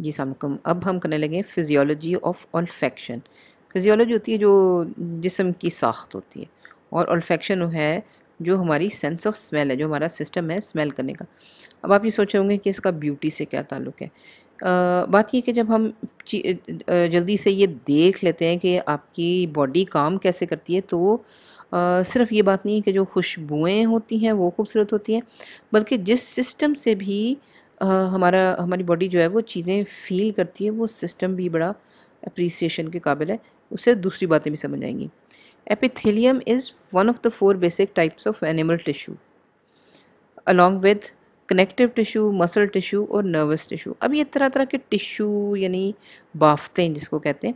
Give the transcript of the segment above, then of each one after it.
जी सामकम अब हम करने लगे फिजियोलॉजी ऑफ ऑल्फेक्शन फिजियोलॉजी होती है जो जिसम की साख्त होती है और ऑल्फेक्शन है जो हमारी सेंस ऑफ स्मेल है जो हमारा सिस्टम है स्मेल करने का अब आप ये सोचे होंगे कि इसका ब्यूटी से क्या ताल्लुक़ है आ, बात यह कि जब हम जल्दी से ये देख लेते हैं कि आपकी बॉडी काम कैसे करती है तो आ, सिर्फ ये बात नहीं है कि जो खुशबुएँ होती हैं वो खूबसूरत होती हैं बल्कि जिस सिस्टम से भी हमारा हमारी बॉडी जो है वो चीज़ें फील करती है वो सिस्टम भी बड़ा अप्रिसिएशन के काबिल है उससे दूसरी बातें भी समझ आएंगी epithelium is one of the four basic types of animal tissue along with connective tissue muscle tissue और नर्वस टिश्यू अब ये तरह तरह के टिश्यू यानी बाफतें जिसको कहते हैं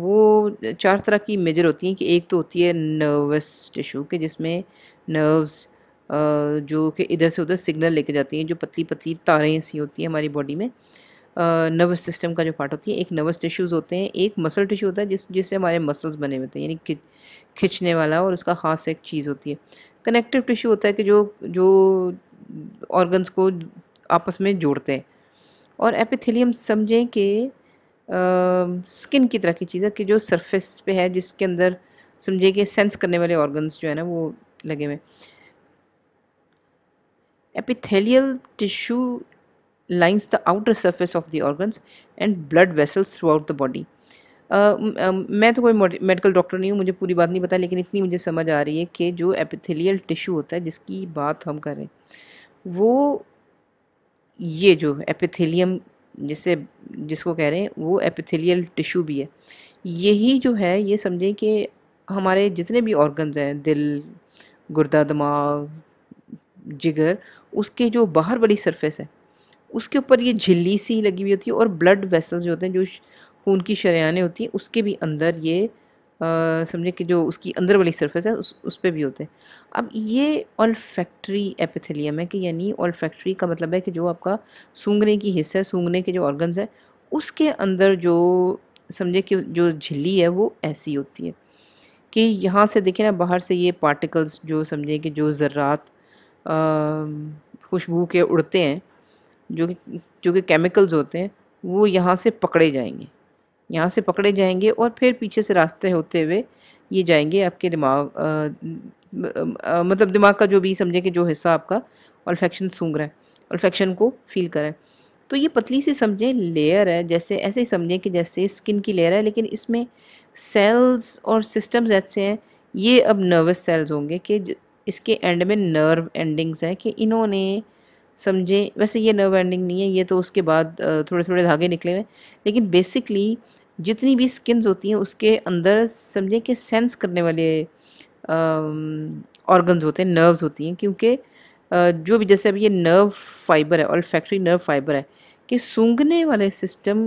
वो चार तरह की मेजर होती हैं कि एक तो होती है नर्वस टिश्यू के जिसमें नर्व्स जो कि इधर से उधर सिग्नल लेके जाती हैं जो पतली पतली तारें सी होती हैं हमारी बॉडी में नर्वस सिस्टम का जो पार्ट होती है एक नर्वस टिश्यूज़ होते हैं एक मसल टिश्यू होता है जिस जिससे हमारे मसल्स बने हुए होते हैं यानी खिंचने वाला और उसका ख़ास एक चीज़ होती है कनेक्टिव टिश्यू होता है कि जो जो ऑर्गन्स को आपस में जोड़ते हैं और एपिथेलियम समझें कि स्किन की तरह की चीज़ है कि जो सरफेस पे है जिसके अंदर समझें कि सेंस करने वाले ऑर्गन्स जो है ना वो लगे हुए Epithelial tissue lines the outer surface of the organs and blood vessels throughout the body. Uh, मैं तो कोई मेडिकल डॉक्टर नहीं हूँ मुझे पूरी बात नहीं पता लेकिन इतनी मुझे समझ आ रही है कि जो एपिथेलियल टिश्यू होता है जिसकी बात हम करें वो ये जो एपिथेलियम जिसे जिसको कह रहे हैं वो एपिथेलियल टिश्यू भी है यही जो है ये समझें कि हमारे जितने भी ऑर्गन्स हैं दिल गुर्दा दिमाग जिगर उसके जो बाहर वाली सरफेस है उसके ऊपर ये झिल्ली सी लगी हुई होती है और ब्लड वेसल्स जो होते हैं जो खून की शरियाने होती हैं उसके भी अंदर ये समझे कि जो उसकी अंदर वाली सरफेस है उस उस पर भी होते हैं अब ये ऑलफैक्ट्री एपिथेलियम है कि यानी ऑलफैक्ट्री का मतलब है कि जो आपका सूंघने की हिस्सा है सूंघने के जो ऑर्गन्स है उसके अंदर जो समझे कि जो झिल्ली है वो ऐसी होती है कि यहाँ से देखें ना बाहर से ये पार्टिकल्स जो समझे कि जो ज़रात खुशबू के उड़ते हैं जो कि जो कि केमिकल्स होते हैं वो यहाँ से पकड़े जाएंगे यहाँ से पकड़े जाएंगे और फिर पीछे से रास्ते होते हुए ये जाएंगे आपके दिमाग आ, आ, मतलब दिमाग का जो भी समझें कि जो हिस्सा आपका ऑल्फेक्शन सूंघ रहा है ऑल्फेक्शन को फील करें तो ये पतली सी समझें लेयर है जैसे ऐसे ही समझें कि जैसे स्किन की लेयर है लेकिन इसमें सेल्स और सिस्टम्स ऐसे हैं ये अब नर्वस सेल्स होंगे कि इसके एंड में नर्व एंडिंग्स हैं कि इन्होंने समझे वैसे ये नर्व एंडिंग नहीं है ये तो उसके बाद थोड़े थोड़े धागे निकले हुए लेकिन बेसिकली जितनी भी स्किन्स होती हैं उसके अंदर समझें कि सेंस करने वाले ऑर्गन्स होते हैं नर्व्स होती हैं क्योंकि जो भी जैसे अब ये नर्व फाइबर है और फैक्ट्री नर्व फाइबर है कि सूंघने वाले सिस्टम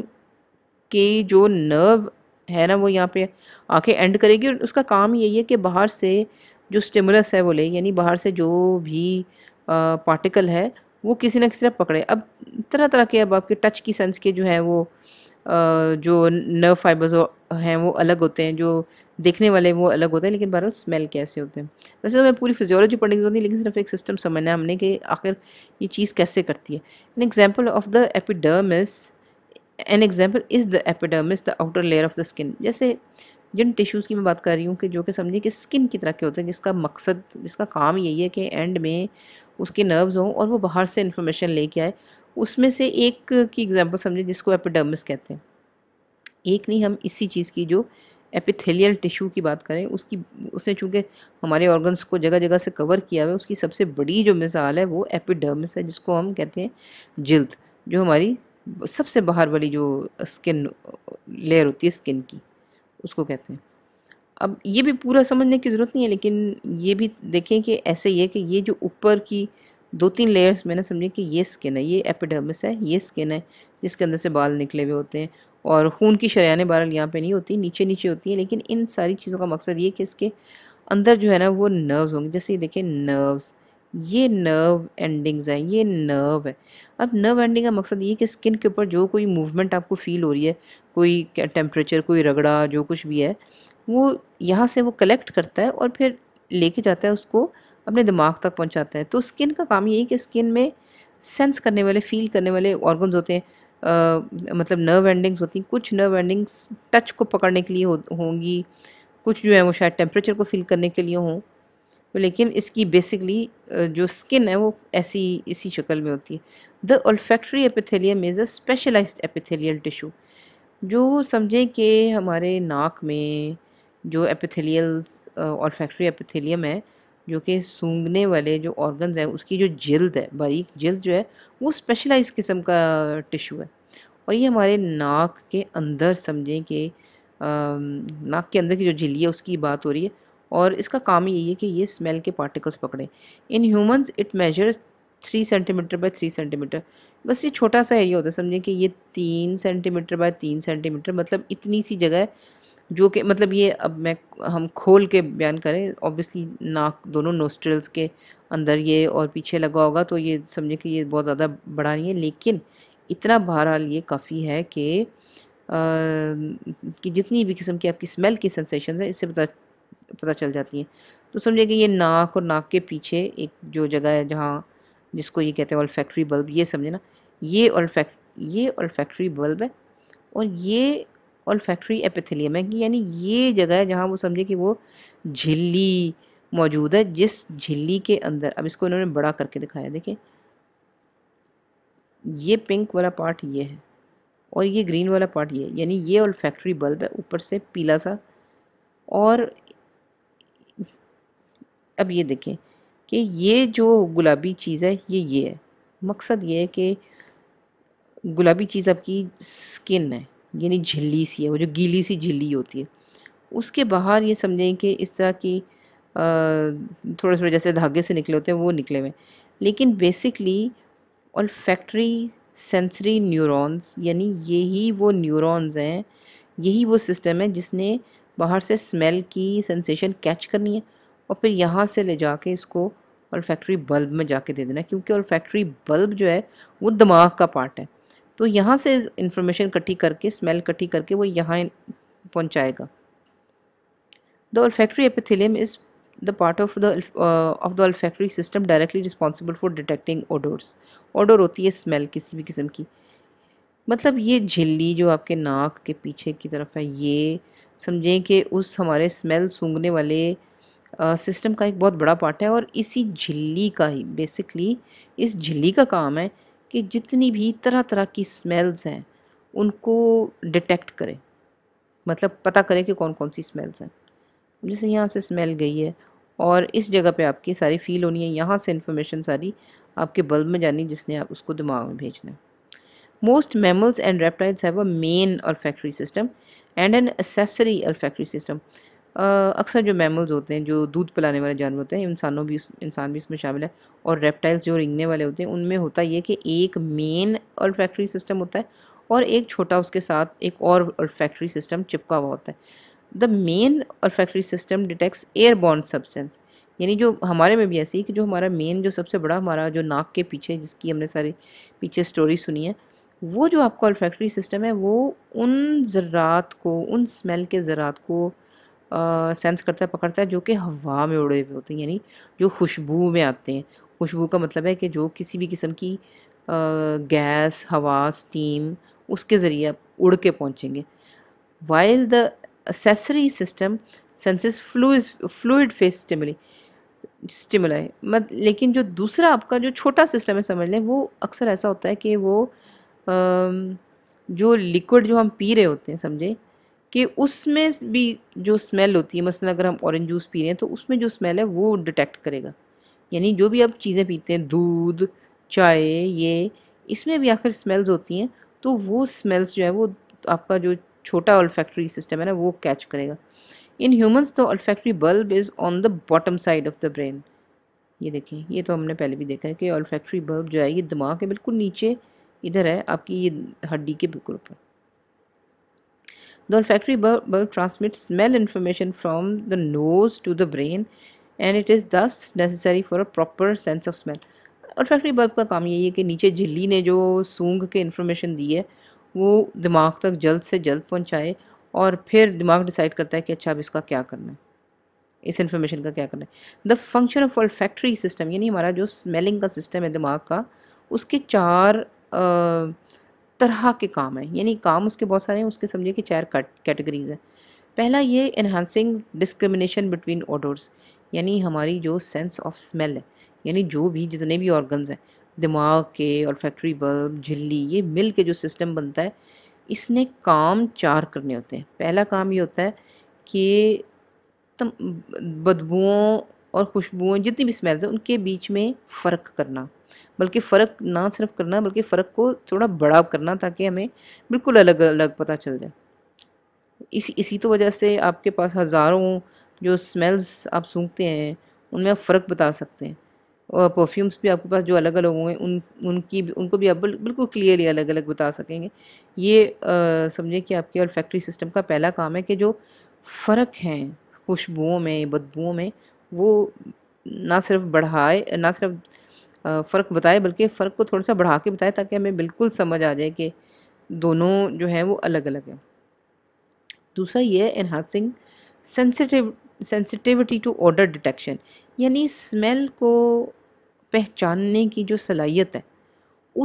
के जो नर्व है ना वो यहाँ पे आके एंड करेगी और उसका काम यही है कि बाहर से जो स्टिमुलस है वो ले यानी बाहर से जो भी पार्टिकल है वो किसी ना किसी तरह पकड़े अब तरह तरह के अब आपके टच की सेंस के जो है वो जो नर्व फाइबर्स हैं वो अलग होते हैं जो देखने वाले वो अलग होते हैं लेकिन बहर स्मेल कैसे होते हैं वैसे तो मैं पूरी फिजियोलॉजी पढ़ने की जरूरत नहीं लेकिन सिर्फ एक सिस्टम समझना हमने कि आखिर ये चीज़ कैसे करती है an example of the epidermis an example is the epidermis the outer layer of the skin जैसे जिन टिश्यूज़ की मैं बात कर रही हूँ कि जो कि समझिए कि स्किन की तरह के होते हैं जिसका मकसद जिसका काम यही है कि एंड में उसके नर्व्स हों और वो बाहर से इन्फॉर्मेशन लेके आए उसमें से एक की एग्जांपल समझे जिसको एपिडर्मिस कहते हैं एक नहीं हम इसी चीज़ की जो एपिथेलियल टिश्यू की बात करें उसकी उसने चूँकि हमारे ऑर्गन्स को जगह जगह से कवर किया हुआ है उसकी सबसे बड़ी जो मिसाल है वो एपिडर्मिस है जिसको हम कहते हैं जिल्द जो हमारी सबसे बाहर वाली जो स्किन लेयर होती है स्किन की उसको कहते हैं अब ये भी पूरा समझने की ज़रूरत नहीं है लेकिन ये भी देखें कि ऐसे ये कि ये जो ऊपर की दो तीन लेयर्स में ना समझें कि ये स्किन है ये एपिडर्मिस है ये स्किन है जिसके अंदर से बाल निकले हुए होते हैं और खून की शरियाने बाल यहाँ पे नहीं होती नीचे नीचे होती हैं लेकिन इन सारी चीज़ों का मकसद ये कि इसके अंदर जो है ना वो नर्व्स होंगे जैसे ये देखें नर्व्स ये नर्व एंडिंग्स हैं ये नर्व है अब नर्व एंडिंग का मकसद ये कि स्किन के ऊपर जो कोई मूवमेंट आपको फील हो रही है कोई टेम्परेचर कोई रगड़ा जो कुछ भी है वो यहाँ से वो कलेक्ट करता है और फिर लेके जाता है उसको अपने दिमाग तक पहुँचाता है तो स्किन का काम यही कि स्किन में सेंस करने वाले फील करने वाले ऑर्गन्स होते हैं आ, मतलब नर्व एंडिंग्स होती हैं कुछ नर्व एंडिंग्स टच को पकड़ने के लिए हो, होंगी कुछ जो है वो शायद टेम्परेचर को फील करने के लिए हों तो लेकिन इसकी बेसिकली जो स्किन है वो ऐसी इसी शक्ल में होती है the olfactory epithelium is a specialise epithelial tissue जो समझें कि हमारे नाक में जो एपिथेलियल ओल्फैक्ट्री एपिथेलियम है जो कि सूंघने वाले जो ऑर्गन्स हैं उसकी जो जल्द है बारीक जल्द जो है वो स्पेशलाइज किस्म का टिशू है और ये हमारे नाक के अंदर समझें कि नाक के अंदर की जो झिल्ली है उसकी बात हो रही है और इसका काम यही है कि ये स्मेल के पार्टिकल्स पकड़े in humans it measures three centimetre by three centimetre बस ये छोटा सा एरिया होता है समझें कि ये तीन सेंटीमीटर बाय तीन सेंटीमीटर मतलब इतनी सी जगह जो कि मतलब ये अब मैं हम खोल के बयान करें ऑब्वियसली नाक दोनों नोस्ट्रल्स के अंदर ये और पीछे लगा होगा तो ये समझें कि ये बहुत ज़्यादा बड़ा नहीं है लेकिन इतना बहरहाल ये काफ़ी है कि कि जितनी भी किस्म की आपकी स्मेल की सेंसेशन है इससे पता पता चल जाती है तो समझे कि ये नाक और नाक के पीछे एक जो जगह है जहाँ जिसको ये कहते हैं ऑल्फैक्ट्री बल्ब ये समझे ना ये ऑल्फैक्ट ये ऑल्फैक्ट्री बल्ब है और ये ऑल्फैक्ट्री एपिथेलियम है कि यानी ये जगह है जहाँ वो समझे कि वो झिल्ली मौजूद है जिस झिल्ली के अंदर अब इसको इन्होंने बड़ा करके दिखाया देखिए ये पिंक वाला पार्ट ये है और ये ग्रीन वाला पार्ट ये यानी ये ऑल फैक्ट्री बल्ब है ऊपर से पीला सा और अब ये देखें कि ये जो गुलाबी चीज़ है ये ये है मकसद ये है कि गुलाबी चीज़ आपकी स्किन है यानी झिल्ली सी है वो जो गीली सी झिल्ली होती है उसके बाहर ये समझें कि इस तरह की थोड़े थोड़े जैसे धागे से निकले होते हैं वो निकले हुए लेकिन बेसिकली ऑलफैक्ट्री सेंसरी न्यूरॉन्स यानी यही वो न्यूरॉन्स हैं यही वो सिस्टम है जिसने बाहर से स्मेल की सेंसेशन कैच करनी है और फिर यहाँ से ले जाके इसको फैक्ट्री बल्ब में जाके दे देना क्योंकि फैक्ट्री बल्ब जो है वो दिमाग का पार्ट है तो यहाँ से इंफॉर्मेशन इकट्ठी करके स्मेल इकट्ठी करके वो यहाँ पहुँचाएगा the olfactory epithelium is the part of the of the olfactory system directly responsible for detecting detecting odors होती है स्मेल किसी भी किस्म की मतलब ये झिल्ली जो आपके नाक के पीछे की तरफ है ये समझें कि उस हमारे स्मेल सूंघने वाले सिस्टम का एक बहुत बड़ा पार्ट है और इसी झिल्ली का ही बेसिकली इस झिल्ली का काम है कि जितनी भी तरह तरह की स्मेल्स हैं उनको डिटेक्ट करें मतलब पता करें कि कौन कौन सी स्मेल्स हैं जैसे यहाँ से स्मेल गई है और इस जगह पे आपकी सारी फील होनी है यहाँ से इन्फॉर्मेशन सारी आपके बल्ब में जानी जिसने आप उसको दिमाग में भेजना है most mammals and reptiles have a main system and an accessory accessory olfactory system अक्सर जो मैमल्स होते हैं जो दूध पिलाने वाले जानवर होते हैं इंसानों भी इंसान भी इसमें शामिल है और रेप्टाइल्स जो रिंगने वाले होते हैं उनमें होता यह कि एक मेन ऑल्फैक्ट्री सिस्टम होता है और एक छोटा उसके साथ एक और ऑल्फैक्ट्री सिस्टम चिपका हुआ होता है the main olfactory system detects airborne substance यानी जो हमारे में भी ऐसी है कि जो हमारा मेन जो सबसे बड़ा हमारा जो नाक के पीछे जिसकी हमने सारी पीछे स्टोरी सुनी है वो जो आपका ऑल्फैक्ट्री सिस्टम है वो उन ज़रात को उन स्मेल के ज़रात को सेंस करता है पकड़ता है जो कि हवा में उड़े हुए होते हैं यानी जो खुशबू में आते हैं खुशबू का मतलब है कि जो किसी भी किस्म की गैस हवा स्टीम उसके ज़रिए उड़ के पहुँचेंगे while the accessory system senses fluids fluid phase stimuli stimuli मत लेकिन जो दूसरा आपका जो छोटा सिस्टम है समझ लें वो अक्सर ऐसा होता है कि वो जो लिक्विड जो हम पी रहे होते हैं समझे कि उसमें भी जो स्मेल होती है मसलन अगर हम ऑरेंज जूस पी रहे हैं तो उसमें जो स्मेल है वो डिटेक्ट करेगा यानी जो भी आप चीज़ें पीते हैं दूध चाय ये इसमें भी आखिर स्मेल्स होती हैं तो वो स्मेल्स जो है वो आपका जो छोटा ऑल्फैक्ट्री सिस्टम है ना वो कैच करेगा in humans the olfactory bulb is on the bottom side of the brain ये देखें ये तो हमने पहले भी देखा है कि ऑल्फैक्ट्री बल्ब जो है ये दिमाग के बिल्कुल नीचे इधर है आपकी ये हड्डी के बिल्कुल ऊपर The olfactory bulb, bulb transmits smell information from the nose to the brain and it is thus necessary for a proper sense of smell. olfactory bulb ka kaam यही hai ki niche jhilli ne jo सूंघ ke information di hai wo dimag tak jald se jald pahunchaye aur phir dimag decide karta hai ki acha ab iska kya karna hai इस information का क्या करना है the function of olfactory system यानी हमारा जो smelling का system है दिमाग का उसके चार आ, तरह के काम हैं यानी काम उसके बहुत सारे हैं उसके समझिए कि चार कैटेगरीज हैं पहला ये इन्हांसिंग डिस्क्रिमिनेशन बिटवीन ऑडर्स यानी हमारी जो सेंस ऑफ स्मेल है यानी जो भी जितने भी ऑर्गन्स हैं दिमाग के और फैक्ट्री बल्ब झिल्ली ये मिल के जो सिस्टम बनता है इसने काम चार करने होते हैं पहला काम ये होता है कि बदबुओं और खुशबुओं जितनी भी स्मेल्स हैं उनके बीच में फ़र्क करना बल्कि फ़र्क ना सिर्फ करना बल्कि फ़र्क को थोड़ा बड़ा करना ताकि हमें बिल्कुल अलग अलग पता चल जाए इस इसी तो वजह से आपके पास हज़ारों जो स्मेल्स आप सूंघते हैं उनमें आप फ़र्क बता सकते हैं और परफ्यूम्स भी आपके पास जो अलग अलग होंगे उन उनकी उनको भी आप बिल्कुल क्लियरली अलग अलग बता सकेंगे ये समझें कि आपके और फैक्ट्री सिस्टम का पहला काम है कि जो फ़र्क हैं खुशबुओं में बदबुओं में वो ना सिर्फ बढ़ाए ना सिर्फ फ़र्क बताए बल्कि फ़र्क को थोड़ा सा बढ़ा के बताए ताकि हमें बिल्कुल समझ आ जाए कि दोनों जो हैं वो अलग अलग हैं दूसरा ये है enhancing sensitive sensitivity to odour detection यानी स्मेल को पहचानने की जो सलाहियत है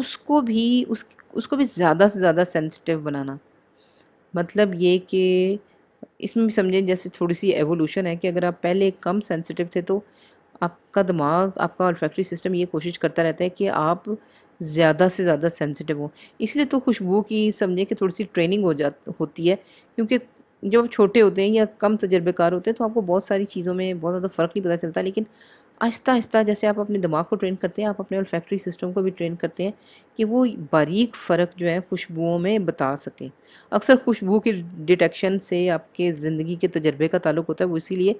उसको भी उस उसको भी ज़्यादा से ज़्यादा सेंसिटिव बनाना मतलब ये कि इसमें भी समझें जैसे थोड़ी सी एवोल्यूशन है कि अगर आप पहले कम सेंसिटिव थे तो आपका दिमाग आपका ऑलफैक्ट्री सिस्टम ये कोशिश करता रहता है कि आप ज़्यादा से ज़्यादा सेंसिटिव हों इसलिए तो खुशबू की समझे कि थोड़ी सी ट्रेनिंग हो जा होती है क्योंकि जब छोटे होते हैं या कम तजर्बेकार होते हैं तो आपको बहुत सारी चीज़ों में बहुत ज़्यादा फ़र्क नहीं पता चलता लेकिन आहिस्ता आहिस्ता जैसे आप अपने दिमाग को ट्रेन करते हैं आप अपने फैक्ट्री सिस्टम को भी ट्रेन करते हैं कि वो बारीक फ़र्क जो है खुशबुओं में बता सकें अक्सर खुशबू की डिटेक्शन से आपके ज़िंदगी के तजर्बे का ताल्लुक होता है वो इसीलिए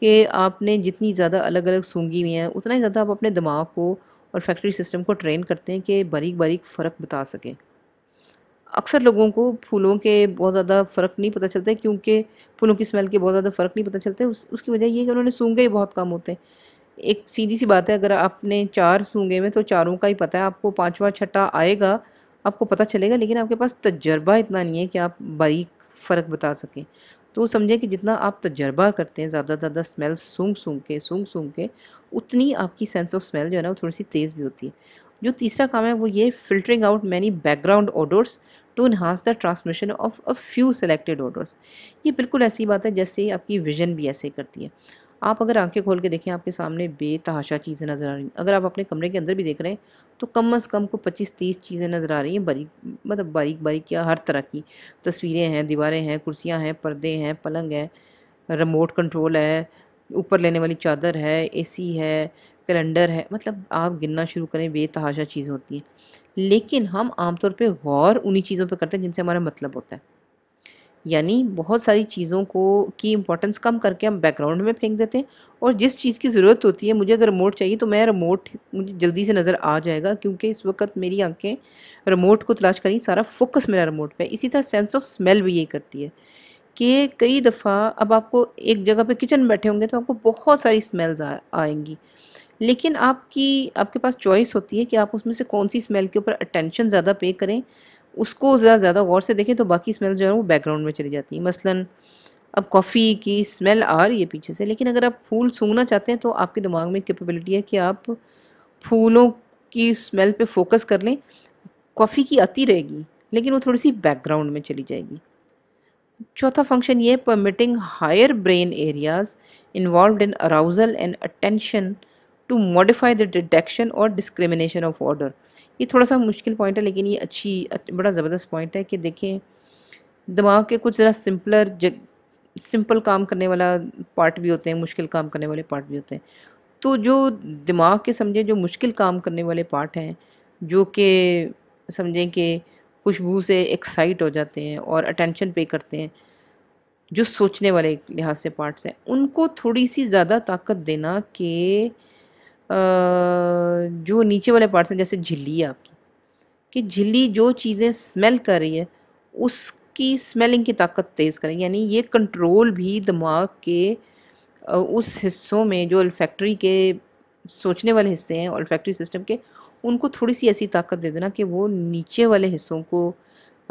कि आपने जितनी ज़्यादा अलग अलग सूंगी हुई हैं उतना ही ज़्यादा आप अपने दिमाग को और फैक्ट्री सिस्टम को ट्रेन करते हैं कि बारीक बारीक फ़र्क बता सकें अक्सर लोगों को फूलों के बहुत ज़्यादा फ़र्क नहीं पता चलता क्योंकि फूलों की स्मेल के बहुत ज़्यादा फ़र्क नहीं पता चलते उस, उसकी वजह ये कि उन्होंने सूंगे ही बहुत कम होते हैं एक सीधी सी बात है अगर आपने चार सूंगे में तो चारों का ही पता है आपको पाँचवा छठा आएगा आपको पता चलेगा लेकिन आपके पास तजर्बा इतना नहीं है कि आप बारीक फ़र्क बता सकें तो समझें कि जितना आप तजर्बा करते हैं ज़्यादा ज़्यादा स्मेल सूंघ सूंघ के सूंघ सूंघ के उतनी आपकी सेंस ऑफ स्मेल जो है ना वो थोड़ी सी तेज़ भी होती है जो तीसरा काम है वो ये filtering out many background odours to enhance the transmission of a few selected odours ये बिल्कुल ऐसी बात है जैसे आपकी विजन भी ऐसे करती है आप अगर आंखें खोल के देखें आपके सामने बेतहाशा चीज़ें नज़र आ रही हैं अगर आप अपने कमरे के अंदर भी देख रहे हैं तो कम अज़ कम को पच्चीस तीस चीज़ें नज़र आ रही हैं बारीक मतलब बारीक बारीक क्या हर तरह की तस्वीरें हैं दीवारें हैं कुर्सियाँ हैं पर्दे हैं पलंग है रिमोट कंट्रोल है ऊपर लेने वाली चादर है ए है कैलेंडर है मतलब आप गिनना शुरू करें बेतहाशा चीज़ें होती हैं लेकिन हम आमतौर पर गौर उन्हीं चीज़ों पर करते हैं जिनसे हमारा मतलब होता है यानी बहुत सारी चीज़ों को की इंपॉर्टेंस कम करके हम बैकग्राउंड में फेंक देते हैं और जिस चीज़ की ज़रूरत होती है मुझे अगर रिमोट चाहिए तो मैं रिमोट मुझे जल्दी से नज़र आ जाएगा क्योंकि इस वक्त मेरी आंखें रिमोट को तलाश करें सारा फोकस मेरा रिमोट पे इसी तरह सेंस ऑफ स्मेल भी यही करती है कि कई दफ़ा अब आपको एक जगह पर किचन बैठे होंगे तो आपको बहुत सारी स्मेल्स आएंगी लेकिन आपकी आपके पास चॉइस होती है कि आप उसमें से कौन सी स्मेल के ऊपर अटेंशन ज़्यादा पे करें उसको ज़रा ज़्यादा गौर से देखें तो बाकी स्मेल जो है वो बैकग्राउंड में चली जाती है मसलन अब कॉफ़ी की स्मेल आ रही है पीछे से लेकिन अगर आप फूल सूंघना चाहते हैं तो आपके दिमाग में कैपेबिलिटी है कि आप फूलों की स्मेल पे फोकस कर लें कॉफ़ी की आती रहेगी लेकिन वो थोड़ी सी बैकग्राउंड में चली जाएगी चौथा फंक्शन ये permitting higher brain areas involve in arousal and attention to modify the detection और डिस्क्रिमिनेशन ऑफ ऑर्डर ये थोड़ा सा मुश्किल पॉइंट है लेकिन ये अच्छी बड़ा ज़बरदस्त पॉइंट है कि देखें दिमाग के कुछ ज़रा सिंपलर जग सिंपल काम करने वाला पार्ट भी होते हैं मुश्किल काम करने वाले पार्ट भी होते हैं तो जो दिमाग के समझें जो मुश्किल काम करने वाले पार्ट हैं जो कि समझें कि खुशबू से एक्साइट हो जाते हैं और अटेंशन पे करते हैं जो सोचने वाले लिहाज से पार्ट्स हैं उनको थोड़ी सी ज़्यादा ताकत देना कि जो नीचे वाले पार्ट्स हैं जैसे झिल्ली है आपकी कि झिल्ली जो चीज़ें स्मेल कर रही है उसकी स्मेलिंग की ताकत तेज़ करें यानी ये कंट्रोल भी दिमाग के उस हिस्सों में जो अल्फैक्ट्री के सोचने वाले हिस्से हैं अल्फैक्ट्री सिस्टम के उनको थोड़ी सी ऐसी ताकत दे देना कि वो नीचे वाले हिस्सों को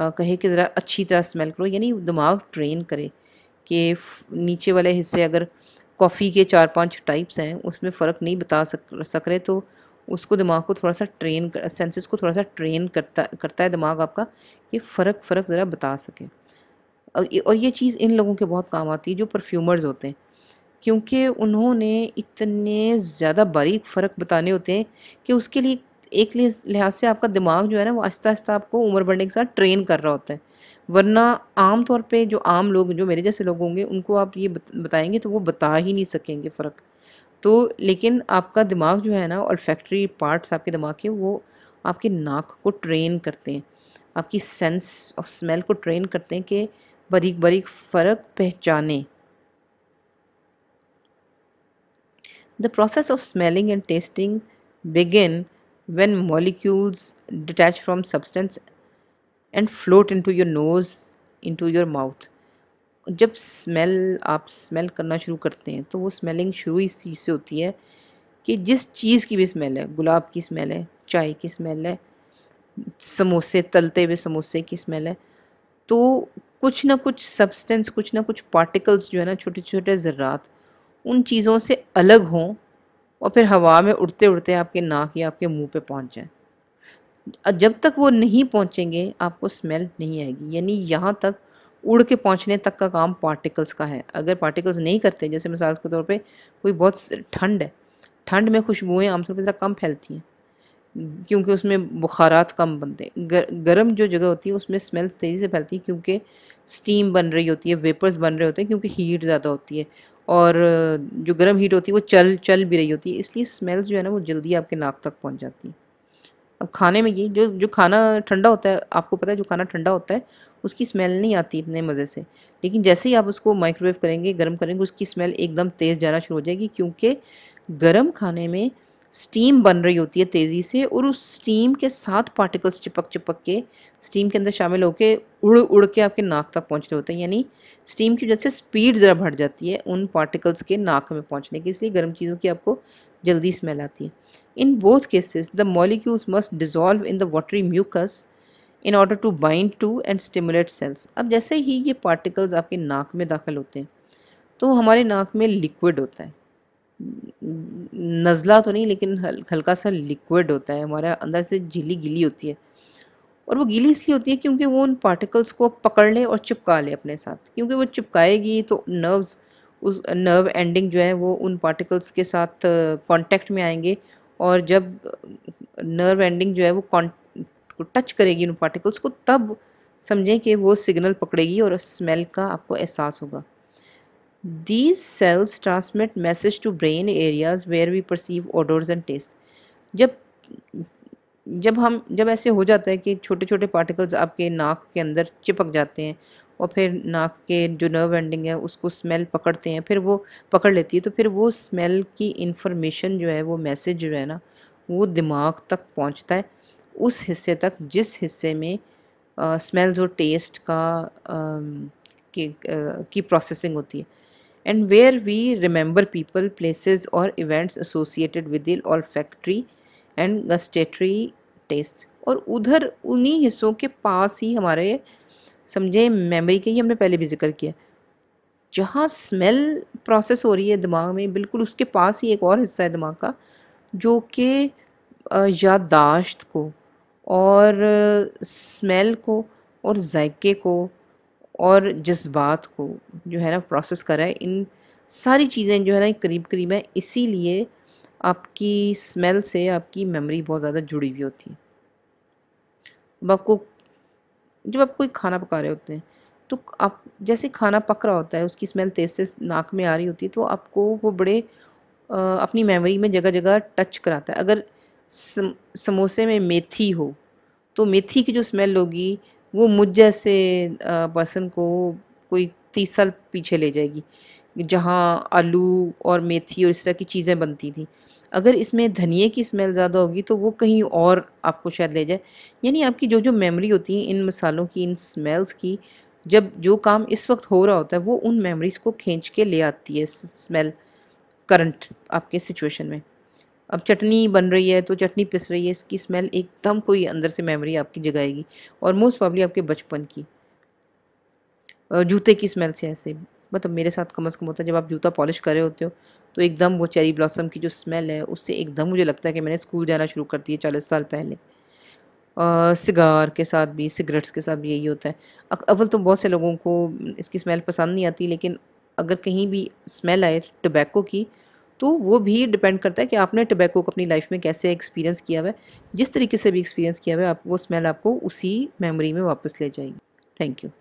कहे कि ज़रा अच्छी तरह स्मेल करो यानी दिमाग ट्रेन करे कि नीचे वाले हिस्से अगर कॉफ़ी के चार पांच टाइप्स हैं उसमें फ़र्क नहीं बता सक सक रहे तो उसको दिमाग को थोड़ा सा ट्रेन सेंसेस को थोड़ा सा ट्रेन करता करता है दिमाग आपका कि फ़र्क फ़र्क ज़रा बता सके और और ये चीज़ इन लोगों के बहुत काम आती है जो परफ्यूमर्स होते हैं क्योंकि उन्होंने इतने ज़्यादा बारीक फ़र्क बताने होते हैं कि उसके लिए एक लिहाज से आपका दिमाग जो है ना वो आहिस्ता आहिस्ता आपको उम्र बढ़ने के साथ ट्रेन कर रहा होता है वरना आम तौर पे जो आम लोग जो मेरे जैसे लोग होंगे उनको आप ये बताएंगे तो वो बता ही नहीं सकेंगे फ़र्क तो लेकिन आपका दिमाग जो है ना और फैक्ट्री पार्ट्स आपके दिमाग के वो आपके नाक को ट्रेन करते हैं आपकी सेंस ऑफ स्मेल को ट्रेन करते हैं कि बारीक बारीक फ़र्क पहचाने the process of smelling and tasting begin when molecules detach from substance and float into your nose into your mouth जब स्मेल आप स्मेल करना शुरू करते हैं तो वो स्मेलिंग शुरू इस चीज़ से होती है कि जिस चीज़ की भी स्मेल है गुलाब की स्मेल है चाय की स्मेल है समोसे तलते हुए समोसे की स्मेल है तो कुछ ना कुछ सब्सटेंस कुछ ना कुछ पार्टिकल्स जो है ना छोटे छोटे ज़रात उन चीज़ों से अलग हों और फिर हवा में उड़ते उड़ते आपके नाक या आपके मुंह पे पहुंच जाएं जब तक वो नहीं पहुँचेंगे आपको स्मेल नहीं आएगी यानी यहाँ तक उड़ के पहुँचने तक का काम पार्टिकल्स का है अगर पार्टिकल्स नहीं करते जैसे मिसाल के तौर पे कोई बहुत ठंड है ठंड में खुशबुएँ आमतौर पर ज़रा कम फैलती हैं क्योंकि उसमें बुखारात कम बनते हैं गर, गर्म जो जगह होती है उसमें स्मेल तेज़ी से फैलती है क्योंकि स्टीम बन रही होती है वेपर्स बन रहे होते हैं क्योंकि हीट ज़्यादा होती है और जो गर्म हीट होती है वो चल चल भी रही होती है इसलिए स्मेल्स जो है ना वो जल्दी आपके नाक तक पहुँच जाती हैं अब खाने में ये जो जो खाना ठंडा होता है आपको पता है जो खाना ठंडा होता है उसकी स्मेल नहीं आती इतने मज़े से लेकिन जैसे ही आप उसको माइक्रोवेव करेंगे गर्म करेंगे उसकी स्मेल एकदम तेज़ जाना शुरू हो जाएगी क्योंकि गर्म खाने में स्टीम बन रही होती है तेज़ी से और उस स्टीम के साथ पार्टिकल्स चिपक चिपक के स्टीम के अंदर शामिल होकर उड़ उड़ के आपके नाक तक पहुँच रहे होते हैं यानी स्टीम की वजह से स्पीड ज़रा बढ़ जाती है उन पार्टिकल्स के नाक में पहुँचने की इसलिए गर्म चीज़ों की आपको जल्दी स्मेल आती है in both cases the molecules must dissolve in the watery mucus in order to bind to and stimulate cells अब जैसे ही ये पार्टिकल्स आपके नाक में दाखिल होते हैं तो हमारे नाक में लिक्विड होता है नज़ला तो नहीं लेकिन हल्का सा लिक्विड होता है हमारे अंदर से झीली गिली होती है और वो गीली इसलिए होती है क्योंकि वो उन पार्टिकल्स को पकड़ ले और चिपका ले अपने साथ क्योंकि वो चिपकाएगी तो नर्व्स उस नर्व एंडिंग जो है वो उन पार्टिकल्स के साथ कांटेक्ट में आएंगे और जब नर्व एंडिंग जो है वो टच करेगी उन पार्टिकल्स को तब समझें कि वो सिग्नल पकड़ेगी और स्मेल का आपको एहसास होगा these cells transmit message to brain areas where we perceive odours and taste जब जब हम जब ऐसे हो जाता है कि छोटे छोटे पार्टिकल्स आपके नाक के अंदर चिपक जाते हैं और फिर नाक के जो नर्व एंडिंग है उसको स्मेल पकड़ते हैं फिर वो पकड़ लेती है तो फिर वो स्मेल की इंफॉर्मेशन जो है वो मैसेज जो है ना वो दिमाग तक पहुंचता है उस हिस्से तक जिस हिस्से में स्मेल और टेस्ट का की, की प्रोसेसिंग होती है and where we remember people places और events associated with olfactory and gustatory taste और उधर उन्हीं हिस्सों के पास ही हमारे समझें मेमोरी के ही हमने पहले भी जिक्र किया जहाँ स्मेल प्रोसेस हो रही है दिमाग में बिल्कुल उसके पास ही एक और हिस्सा है दिमाग का जो कि याददाश्त को और स्मेल को और जायके को और जज्बात को जो है ना प्रोसेस रहा है इन सारी चीज़ें जो है ना करीब करीब है इसीलिए आपकी स्मेल से आपकी मेमोरी बहुत ज़्यादा जुड़ी हुई होती है अब आपको जब आप कोई खाना पका रहे होते हैं तो आप जैसे खाना पक रहा होता है उसकी स्मेल तेज़ से नाक में आ रही होती है तो आपको वो बड़े आ, अपनी मेमोरी में जगह जगह टच कराता है अगर सम, समोसे में मेथी हो तो मेथी की जो स्मेल होगी वो मुझ जैसे पर्सन को कोई तीस साल पीछे ले जाएगी जहाँ आलू और मेथी और इस तरह की चीज़ें बनती थी अगर इसमें धनिए की स्मेल ज़्यादा होगी तो वो कहीं और आपको शायद ले जाए यानी आपकी जो जो मेमोरी होती है इन मसालों की इन स्मेल्स की जब जो काम इस वक्त हो रहा होता है वो उन मेमोरीज़ को खींच के ले आती है स्मेल करंट आपके सिचुएशन में अब चटनी बन रही है तो चटनी पिस रही है इसकी स्मेल एकदम कोई अंदर से मेमोरी आपकी जगाएगी और मोस्ट पॉबली आपके बचपन की जूते की स्मेल से ऐसे मतलब मेरे साथ कम अज़ कम होता है जब आप जूता पॉलिश कर रहे होते हो तो एकदम वो चेरी ब्लॉसम की जो स्मेल है उससे एकदम मुझे लगता है कि मैंने स्कूल जाना शुरू कर दिया चालीस साल पहले सिगार के साथ भी सिगरेट्स के साथ भी यही होता है अव्वल तो बहुत से लोगों को इसकी स्मेल पसंद नहीं आती लेकिन अगर कहीं भी स्मेल आए टबैको की तो वो भी डिपेंड करता है कि आपने टबैको को अपनी लाइफ में कैसे एक्सपीरियंस किया हुआ है जिस तरीके से भी एक्सपीरियंस किया हुआ है आप वो स्मेल आपको उसी मेमोरी में वापस ले जाएगी थैंक यू